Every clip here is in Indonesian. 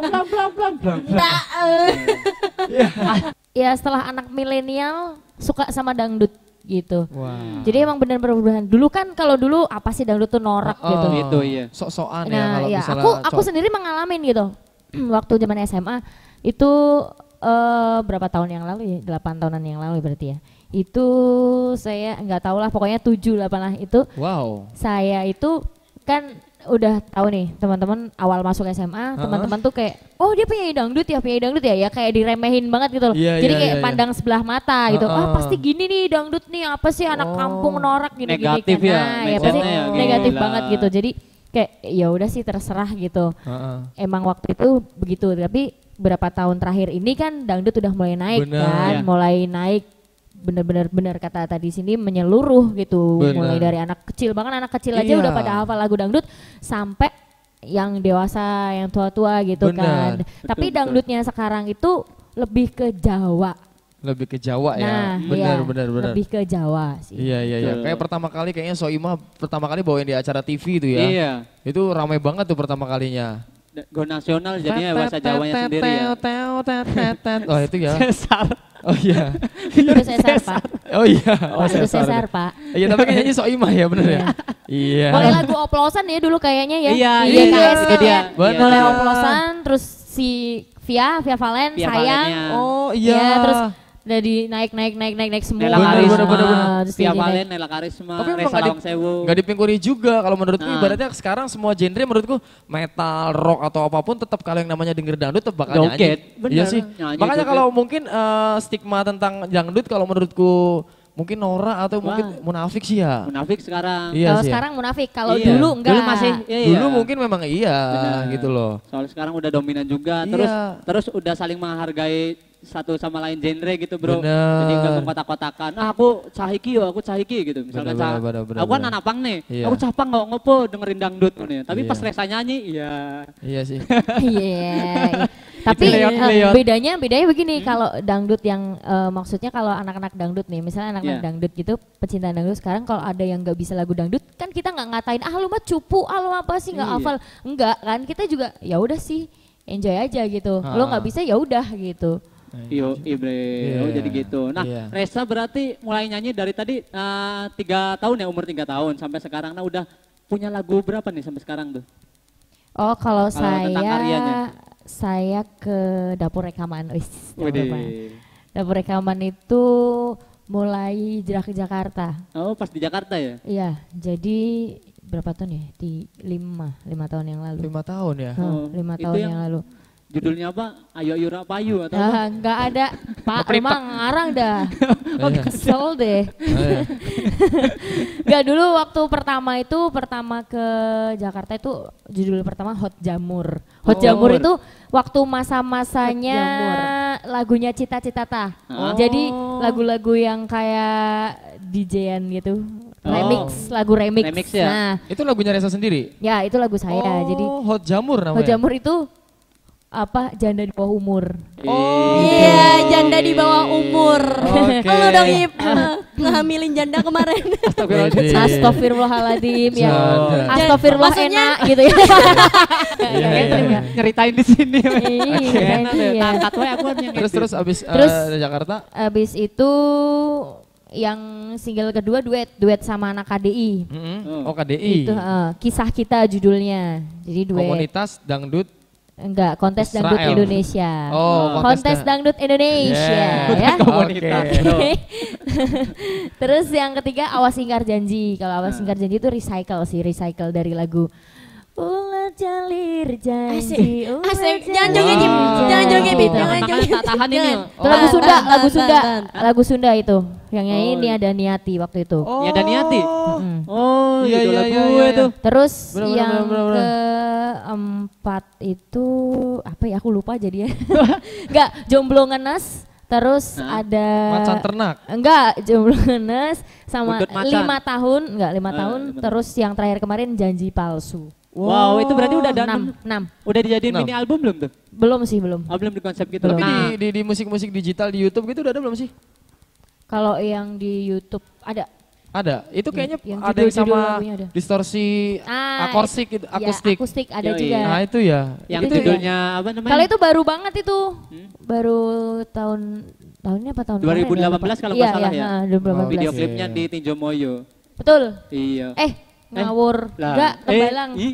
blang blang blang blang eh. Ya setelah anak milenial suka sama dangdut gitu. Wow. Jadi emang benar perubahan. Dulu kan kalau dulu apa sih dangdut tuh norak oh, gitu. gitu iya. Sok-sokan ya nah, ya kalau iya. Aku aku sendiri mengalami gitu. Waktu zaman SMA itu uh, berapa tahun yang lalu ya? 8 tahunan yang lalu berarti ya. Itu saya nggak tahu lah pokoknya 7 8 lah itu. Wow. Saya itu kan udah tahu nih teman-teman awal masuk SMA uh-huh. teman-teman tuh kayak oh dia punya dangdut ya punya dangdut ya ya kayak diremehin banget gitu loh yeah, jadi yeah, kayak yeah, iya. pandang yeah. sebelah mata gitu uh oh pasti gini nih dangdut nih apa sih anak oh. kampung norak gini kan. negatif gini kan. ya, nah, iya, ya pasti ya, negatif gila. banget gitu jadi kayak ya udah sih terserah gitu uh-uh. emang waktu itu begitu tapi berapa tahun terakhir ini kan dangdut udah mulai naik Bener, kan ya. mulai naik benar-benar benar kata tadi sini menyeluruh gitu Bener. mulai dari anak kecil bahkan anak kecil aja iya. udah pada hafal lagu dangdut sampai yang dewasa yang tua-tua gitu Bener. kan tapi dangdutnya sekarang itu lebih ke Jawa lebih ke Jawa ya? nah, ya. Benar, iya, benar, benar. Lebih ke Jawa sih. Iya, iya, iya. Kayak pertama kali kayaknya Soima pertama kali bawain di acara TV itu ya. Iya. Itu ramai banget tuh pertama kalinya. Go nasional jadinya ya bahasa Jawanya sendiri ya. Oh itu ya. Oh iya. Itu sesar Pak. Oh iya. Oh, sesar Pak. Iya, tapi kayaknya imah ya benar ya? Iya. iya. Boleh lagu oplosan ya dulu kayaknya ya. Iya, iya, iya, iya. iya. Boleh oplosan terus si Via, Via Valen, sayang. saya. Oh iya. iya terus dari naik naik naik naik naik semua. Nela karisma, tiap kali Nela karisma, Tapi emang gak, sewu. gak dipingkuri juga kalau menurutku nah. Hmm. ibaratnya sekarang semua genre menurutku metal, rock atau apapun tetap kalau yang namanya denger dangdut tetap bakal Joget. nyanyi. Iya sih. Nyanyi Makanya kalau mungkin uh, stigma tentang dangdut kalau menurutku mungkin Nora atau Wah. mungkin munafik sih ya. Munafik sekarang. Iya kalau sih ya. sekarang munafik, kalau iya. dulu enggak. Dulu masih iya, iya. Dulu mungkin memang iya Bener. gitu loh. Soalnya sekarang udah dominan juga, iya. terus terus udah saling menghargai satu sama lain genre gitu bro bener. jadi nggak mengkotak-kotakan ah aku cahiki yo aku cahiki gitu Misalnya, bener, bener, bener, aku kan anak pang nih iya. aku capang nggak ngopo dengerin dangdut nih ya. tapi iya. pas Resa nyanyi iya iya sih iya tapi eh, leot, leot. bedanya bedanya begini hmm? kalau dangdut yang uh, maksudnya kalau anak-anak dangdut nih misalnya anak-anak yeah. dangdut gitu pecinta dangdut sekarang kalau ada yang nggak bisa lagu dangdut kan kita nggak ngatain ah lu mah cupu ah lu apa sih nggak iya. hafal enggak kan kita juga ya udah sih enjoy aja gitu. Ha. Ah. Lo nggak bisa ya udah gitu. Nah, Yo Ibre. Yeah. Oh iya, jadi gitu. Nah, yeah. Reza berarti mulai nyanyi dari tadi eh, tiga tahun ya umur tiga tahun sampai sekarang. Nah, udah punya lagu berapa nih sampai sekarang tuh? Oh, kalau, kalau saya saya ke dapur rekaman. Wih, dapur, dapur rekaman itu mulai jarak ke Jakarta. Oh, pas di Jakarta ya? Iya, jadi berapa tahun ya? Di lima, lima tahun yang lalu. Lima tahun ya? Hmm, oh, lima tahun yang, yang lalu Judulnya apa? Ayo Yura Payu atau ah, apa? Enggak ada. Pak, emang ngarang dah. oh, kesel deh. Enggak oh, iya. dulu waktu pertama itu pertama ke Jakarta itu judul pertama Hot Jamur. Hot oh. Jamur itu waktu masa-masanya lagunya Cita-Cita Ta. Oh. Jadi lagu-lagu yang kayak DJ-an gitu. Oh. remix lagu remix. remix ya? Nah, itu lagunya Reza sendiri. Ya, itu lagu saya. Oh, jadi Hot Jamur namanya. Hot Jamur itu apa janda di bawah umur. Oh iya, yeah, janda di bawah umur. Okay. Lo dong Ip ngehamilin janda kemarin. Astagfirullahaladzim. Astagfirullahaladzim ya. Astagfirullah enak gitu ya. Iya, iya. iya, iya. di sini. Iya, enak. Iya. aku Terus terus abis eh, terus, uh, Jakarta? Abis itu yang single kedua duet duet sama anak KDI. Mm -hmm. Oh, oh KDI. Itu uh, kisah kita judulnya. Jadi duet. Komunitas dangdut Enggak, kontes Israel. dangdut Indonesia. Oh, oh, kontes, kontes dangdut Indonesia yeah. ya. Oke. Okay. Terus yang ketiga awas ingkar janji. Kalau awas ingkar janji itu recycle sih, recycle dari lagu Ular jalir janji Asik, Jangan joget jangan joget gitu. jangan joget Tak tahan ini oh. Lagu Sunda, lagu Sunda, lagu Sunda itu Yang nyanyi oh. ini ada Niati waktu itu Oh, ada Niati? Oh, iya iya iya, iya, iya Terus yang ke keempat itu apa ya aku lupa jadi ya. nggak jomblo ngenes, terus nah, ada macan ternak. Enggak, jomblo ngenes sama lima tahun, enggak lima eh, tahun, lima terus yang terakhir kemarin janji palsu. Wow, wow itu berarti udah ada 6, 6. Udah dijadiin 6. mini album belum tuh? Belum sih, belum. Oh, belum di konsep gitu. Belum. Tapi nah. di di musik-musik digital di YouTube gitu udah ada belum sih? Kalau yang di YouTube ada ada. Itu iya, kayaknya yang ada yang sama ada. distorsi ah, iya, akustik. Ya, akustik ada Yoi. Iya, juga. Nah, itu ya. Yang itu judulnya ya. apa namanya? Kalau itu baru banget itu. Hmm? Baru tahun tahunnya apa tahun 2018 ya? kalau nggak salah ya. ya. Nah, 2018. Video klipnya di Tinjo Moyo. Betul. Iya. Eh, eh ngawur. Eh, enggak, Eh,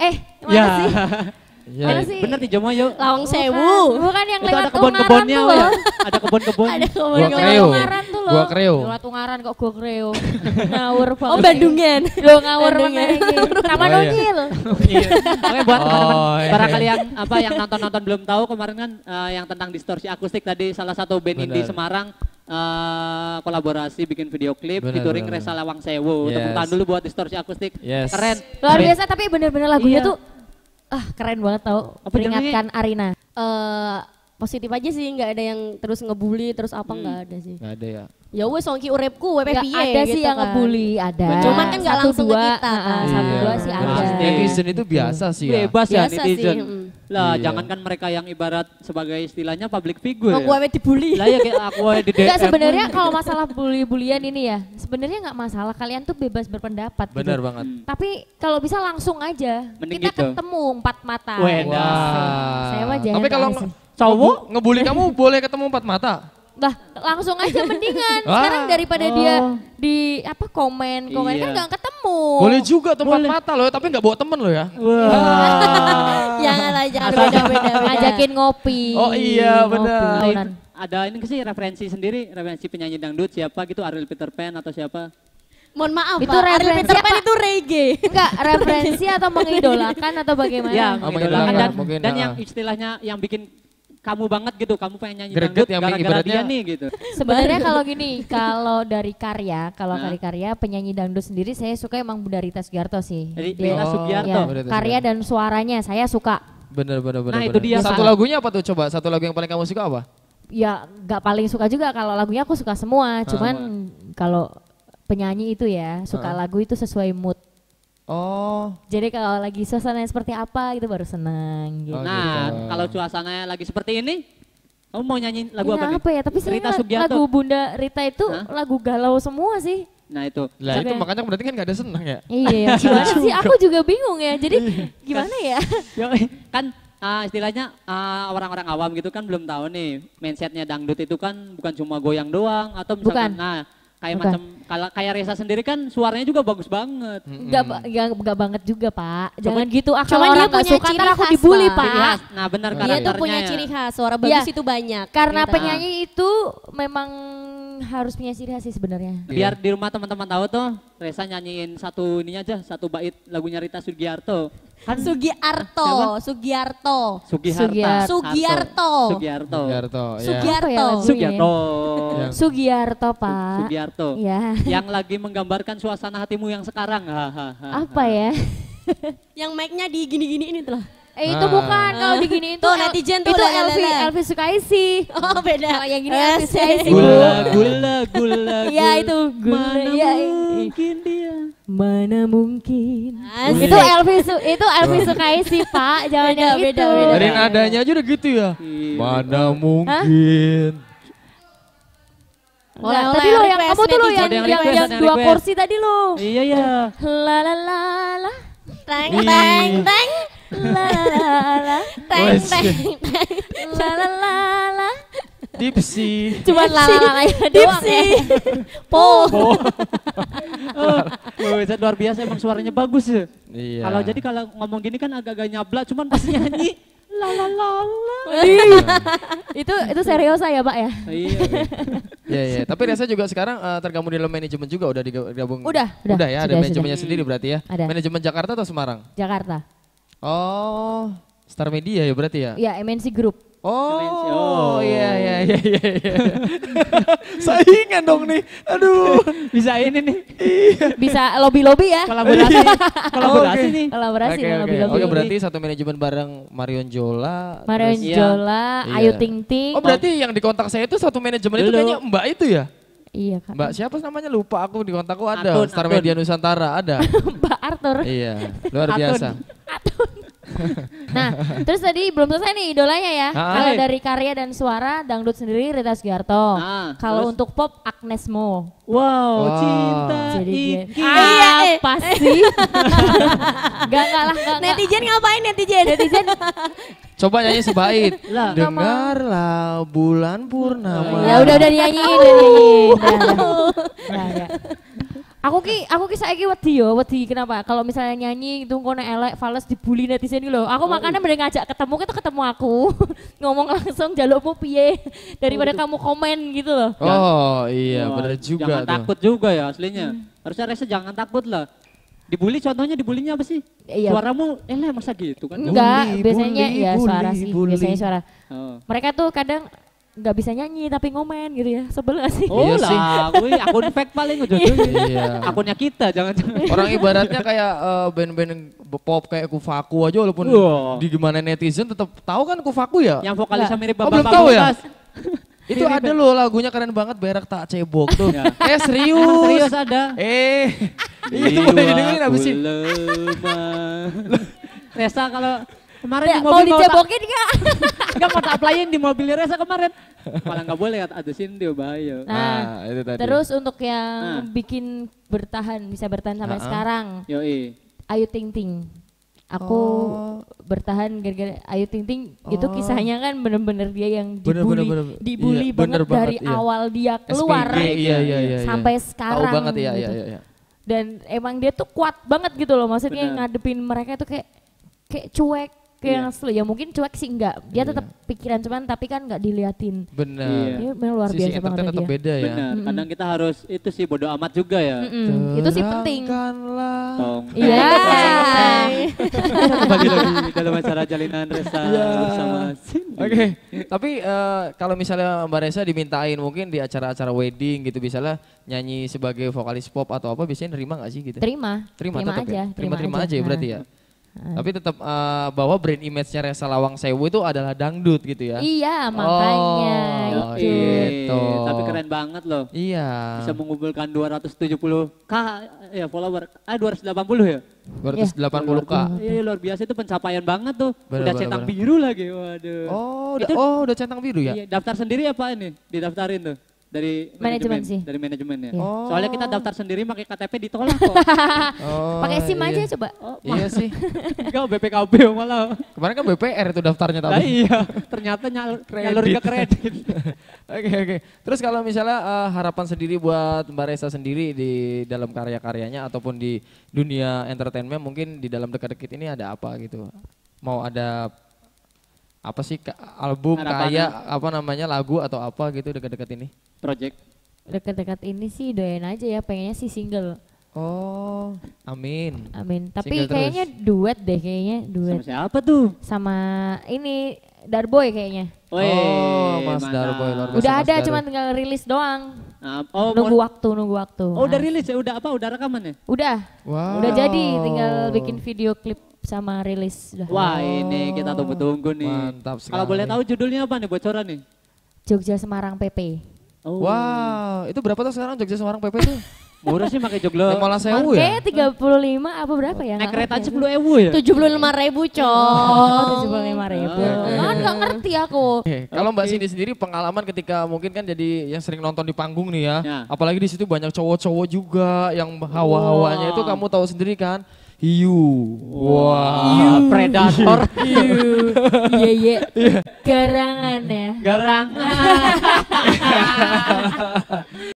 eh mana ya. sih? Ya. Mana sih? Bener di Moyo. Lawang oh, Sewu. Bukan yang itu lewat ada kebon-kebonnya. Ada kebon-kebon. ada kebon-kebon. Lewat Ungaran lho. Gua Kreo. Lewat Ungaran kok gua Kreo. ngawur banget. Oh Bandungan. lu ngawur banget, Taman oh iya. oh, iya. Oke buat oh, teman-teman iya, iya. barangkali yang apa yang nonton-nonton belum tahu kemarin kan uh, yang tentang distorsi akustik tadi salah satu band indie Semarang uh, kolaborasi bikin video klip di touring Resa Lawang Sewu. Yes. Tepuk tangan dulu buat distorsi akustik. Yes. Keren. Luar biasa tapi bener-bener lagunya iya. tuh ah keren banget tau. Apa Peringatkan Arina. Uh, eh, positif aja sih nggak ada yang terus ngebully terus apa hmm. nggak hmm. ada sih nggak ada ya ya wes songki urepku wp ada gitu sih yang kan. ngebully ada cuman kan nggak langsung dua, ke kita kan satu iya. dua sih ada nah, netizen itu gitu. biasa hmm. sih ya bebas ya, biasa ya netizen sih, hmm. lah iya. jangankan mereka yang ibarat sebagai istilahnya public figure aku ya. dibully lah ya kayak aku di DM nggak sebenarnya kalau masalah bully bulian ini ya sebenarnya nggak masalah kalian tuh bebas berpendapat gitu. benar gitu. banget hmm. tapi kalau bisa langsung aja Mending kita gitu. ketemu empat mata Wah. saya mah tapi kalau Cowok? Ngebully kamu boleh ketemu empat mata? Lah langsung aja mendingan. Sekarang daripada oh. dia di apa komen, komen iya. kan nggak ketemu. Boleh juga tempat empat mata loh, tapi nggak bawa temen loh ya. Wah. Ah. jangan aja Ajakin ngopi. Oh iya benar. Ada ini sih referensi sendiri, referensi penyanyi dangdut siapa gitu, Ariel Peter Pan atau siapa? Mohon maaf, itu Pak. referensi Peter Pan itu reggae. Enggak, referensi atau mengidolakan atau bagaimana? Ya, oh, mengidolakan, dan, dan ya. yang istilahnya yang bikin kamu banget gitu, kamu pengen nyanyi Greget yang ya, gara-gara dia nih gitu. Sebenarnya kalau gini, kalau dari karya, kalau nah. karya penyanyi dangdut sendiri saya suka emang Bunda Rita Sugiarto sih. Jadi dia, Rita oh, Sugiarto. Ya, karya dan suaranya saya suka. Bener bener bener. Nah itu dia. Satu lagunya apa tuh coba? Satu lagu yang paling kamu suka apa? Ya gak paling suka juga kalau lagunya aku suka semua, cuman ah. kalau penyanyi itu ya suka ah. lagu itu sesuai mood. Oh. Jadi kalau lagi suasana seperti apa gitu baru senang gitu. Oh, nah, gitu. kalau suasananya lagi seperti ini kamu mau nyanyi lagu ya, apa? Apa ya? Tapi Rita Sugianto. lagu Bunda Rita itu Hah? lagu galau semua sih. Nah itu. Lah itu makanya berarti kan gak ada senang ya? Iya, ya. gimana sih? Aku juga bingung ya. Jadi gimana ya? kan uh, istilahnya orang ah, orang-orang awam gitu kan belum tahu nih mindsetnya dangdut itu kan bukan cuma goyang doang atau misalkan bukan. nah Kayak macam kalau kayak Reza sendiri kan suaranya juga bagus banget. Hmm. Enggak enggak mm -hmm. banget juga, Pak. Jangan cuman, gitu. Ah, cuman orang dia punya suka, ciri khas, aku dibully, Pak. Ciri khas. Nah, benar dia karakternya. Dia tuh punya ya. ciri khas, suara iya. bagus ya, itu banyak. Karena gitu. penyanyi itu memang harus punya ciri khas sih sebenarnya. Iya. Biar di rumah teman-teman tahu tuh, Reza nyanyiin satu ini aja, satu bait lagunya Rita Sugiarto. Kan Sugiarto, Sugiarto. Sugiharta. Sugiarto. Sugiarto. Sugiarto. Sugiarto. Ya. Sugiarto. Ya Sugiarto. Ya. Sugiarto, Pak. Sugiarto. Ya. Yang lagi menggambarkan suasana hatimu yang sekarang. Apa ya? yang mic-nya gini-gini ini loh. Eh itu bukan kalau begini ah. itu netizen tuh itu Elvi Elvi Sukaisi. Oh beda. Oh, yang ini Elvi Sukaisi. Gula gula gula. Iya itu gula. Mana ya, ya. mungkin dia. Mana mungkin. itu Elvi itu Elvi Sukaisi Pak, jangan yang itu. Beda Dari nadanya aja udah gitu ya. Iya. Mana mungkin. Oleh, tadi lo yang kamu tuh lo yang yang, yang dua kursi tadi lo. Iya iya. La la la la. Teng teng teng la la la teng teng la la la la Dipsi. Cuma lala-lala ya doang ya. Po. Po. Bisa oh, luar biasa emang suaranya bagus ya. Iya. Kalau jadi kalau ngomong gini kan agak-agak nyabla cuman pas nyanyi la la la la. Iya. Iya. itu itu serius saya pak ya. Iya. Iya iya, iya. Tapi rasa juga sekarang uh, tergabung di dalam manajemen juga udah digabung. Udah. Udah, udah ya. ada manajemennya sendiri berarti ya. Ada. Manajemen Jakarta atau Semarang? Jakarta. Oh, Star Media ya berarti ya? Iya, MNC Group. Oh, oh iya iya iya iya. iya. Saingan dong nih. Aduh, bisa ini nih. Iya. Bisa lobby-lobby ya. Kolaborasi. Iya. Kolaborasi okay. nih. Kolaborasi okay, okay. lobby-lobby. Oke, okay, berarti satu manajemen bareng Marion Jola. Marion terus, Jola, iya. Ayu Ting Ting. Oh, berarti yang dikontak saya itu satu manajemen Dulu. itu kayaknya Mbak itu ya? Iya kak. Mbak siapa namanya lupa aku di kontakku ada. Atun, Star Atun. Media Nusantara ada. Mbak Arthur. Iya luar biasa. Atun. nah, terus tadi belum selesai nih idolanya ya. Ah, Kalau dari karya dan suara dangdut sendiri Rita Sugiarto. Ah, Kalau untuk pop Agnes Mo. Wow, oh. cinta Jadi iki. Ah, iya, eh. sih? gak kalah netizen gak. ngapain netizen? Netizen Coba nyanyi sebaik. Dengarlah bulan iya. purnama. Ya udah udah nyanyiin, udah Nah, nah, Aku ki aku ki saiki wedi yo, wedi kenapa? Kalau misalnya nyanyi itu kono elek fals dibully netizen dulu. lho. Aku oh, makanya mending ngajak ketemu, kita ketemu aku. Ngomong langsung jalukmu pie daripada oh. kamu komen gitu loh. Ya. Oh, iya oh, bener juga Jangan takut juga ya aslinya. Hmm. Harusnya rese jangan takut lah. Dibully contohnya dibullynya apa sih? Iya. Suaramu elek masa gitu kan? Enggak, biasanya bully, ya suara sih, biasanya suara. Oh. Mereka tuh kadang nggak bisa nyanyi tapi ngomen gitu ya sebel gak sih? Oh iya lah, aku akun fake paling ujung iya. Akunnya kita jangan-jangan. Orang ibaratnya kayak uh, band-band pop kayak Kufaku aja walaupun wow. Iya. di gimana netizen tetap tahu kan Kufaku ya? Yang vokalisnya nah. mirip oh, Bapak oh, belum tahu ya? Itu mirip ada ya? loh lagunya keren banget berak tak cebok tuh. Ya. eh serius. serius ada. Eh. itu boleh dengerin abis sih. Resa kalau Kemarin ya, di mobil mau dicebokin enggak? Enggak mau tak applyin di mobilnya Reza kemarin. Malah enggak boleh ada adusin dia bahaya. Nah, ah, itu tadi. Terus untuk yang nah. bikin bertahan bisa bertahan sampai uh ah. -huh. sekarang. Yoi. Ayu Ting Ting. Aku oh. bertahan gara-gara Ayu Ting Ting oh. itu kisahnya kan bener-bener dia yang dibully, bener, bener, iya, bener. dibully iya, banget, banget dari iya. awal dia keluar SPG, iya iya, iya, iya, iya, sampai iya. sekarang. Tahu banget iya, gitu. iya, iya, iya. Dan emang dia tuh kuat banget gitu loh, maksudnya bener. ngadepin mereka tuh kayak kayak cuek, kayak yeah. ngesel ya mungkin cuek sih enggak dia yeah. tetap pikiran cuman tapi kan enggak diliatin benar yeah. dia luar Sisi biasa banget tetap dia. beda ya benar mm kadang kita harus itu sih bodoh amat juga ya mm itu sih penting iya kembali lagi dalam acara jalinan Resa yeah. bersama Cindy oke tapi uh, kalau misalnya Mbak Resa dimintain mungkin di acara-acara wedding gitu misalnya nyanyi sebagai vokalis pop atau apa biasanya nerima nggak sih gitu terima terima, terima ya? aja terima terima, terima aja, aja ya berarti ya tapi tetap uh, eh, bahwa brand image-nya Resa Lawang Sewu itu adalah dangdut gitu ya. Iya, makanya oh, itu. gitu. Iya, tapi keren banget loh. Iya. Bisa mengumpulkan 270 K ya follower. Ah eh, 280 ya? 280 ya. K. Iya, luar biasa itu pencapaian banget tuh. Bener, udah centang biru lagi. Waduh. Oh, udah, itu, oh, udah centang biru ya? Iya, daftar sendiri apa ini? Didaftarin tuh dari manajemen, sih. Dari manajemen ya. Iya. Oh. Soalnya kita daftar sendiri pakai KTP ditolak kok. oh, pakai SIM iya. aja coba. Oh, iya sih. Enggak BPKB malah. Kemarin kan BPR itu daftarnya tapi. Nah, iya, ternyata nyal kredit. nyalur ke kredit. Oke oke. Okay, okay. Terus kalau misalnya uh, harapan sendiri buat Mbak Reza sendiri di dalam karya-karyanya ataupun di dunia entertainment mungkin di dalam dekat-dekat ini ada apa gitu. Mau ada apa sih album Harapan. kayak apa namanya lagu atau apa gitu dekat-dekat ini? Project. Dekat-dekat ini sih doain aja ya pengennya sih single. Oh, amin. Amin. Tapi single kayaknya terus. duet deh kayaknya duet. Sama siapa tuh? Sama ini Darboy kayaknya. oh, Mas mana? Darboy luar biasa. Udah ada cuman tinggal rilis doang. oh, nunggu waktu, nunggu waktu. Oh, udah nah. rilis ya? Udah apa? Udah rekaman ya? Udah. Wow. Udah jadi, tinggal bikin video klip sama rilis. Wah ini kita oh. tunggu-tunggu nih. Mantap sekali. Kalau boleh tahu judulnya apa nih bocoran nih? Jogja Semarang PP. Oh. Wow, itu berapa tuh sekarang Jogja Semarang PP tuh? Murah sih pakai joglo. Yang malah sewu ya? tiga puluh lima apa berapa ya? Naik kereta aja sepuluh ewu ya? Tujuh puluh lima ribu oh. cowok. Tujuh puluh lima ribu. Kan nggak ngerti aku. Okay. Kalau Mbak Cindy sendiri pengalaman ketika mungkin kan jadi yang sering nonton di panggung nih ya. ya. Apalagi di situ banyak cowok-cowok juga yang hawa-hawanya itu kamu tahu sendiri kan hiu. Wah, wow. predator. Hiu. Iya, iya. Garangan ya. Garangan.